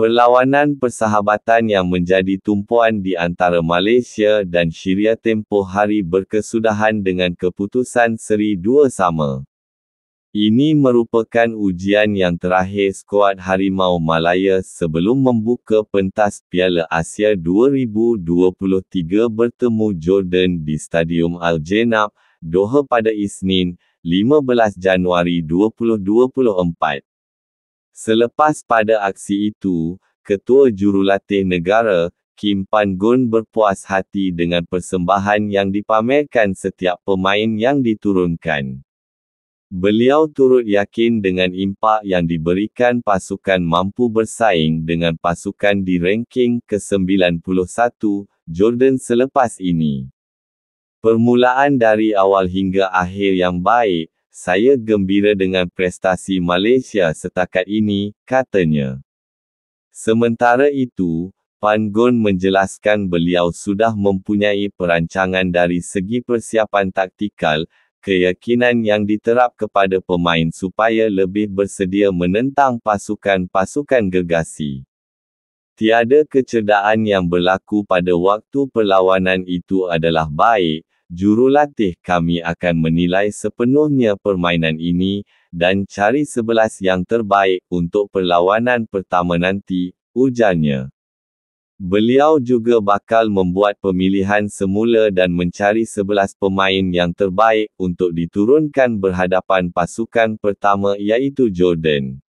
Perlawanan persahabatan yang menjadi tumpuan di antara Malaysia dan Syria tempoh hari berkesudahan dengan keputusan Seri Dua Sama. Ini merupakan ujian yang terakhir skuad Harimau Malaya sebelum membuka pentas Piala Asia 2023 bertemu Jordan di Stadium Al Jenab, Doha pada Isnin, 15 Januari 2024. Selepas pada aksi itu, Ketua Jurulatih Negara, Kim Pan Gun berpuas hati dengan persembahan yang dipamerkan setiap pemain yang diturunkan. Beliau turut yakin dengan impak yang diberikan pasukan mampu bersaing dengan pasukan di ranking ke-91, Jordan selepas ini. Permulaan dari awal hingga akhir yang baik, saya gembira dengan prestasi Malaysia setakat ini, katanya. Sementara itu, Pan Gon menjelaskan beliau sudah mempunyai perancangan dari segi persiapan taktikal, keyakinan yang diterap kepada pemain supaya lebih bersedia menentang pasukan-pasukan gergasi. Tiada kecederaan yang berlaku pada waktu perlawanan itu adalah baik, jurulatih kami akan menilai sepenuhnya permainan ini dan cari sebelas yang terbaik untuk perlawanan pertama nanti, ujarnya. Beliau juga bakal membuat pemilihan semula dan mencari sebelas pemain yang terbaik untuk diturunkan berhadapan pasukan pertama iaitu Jordan.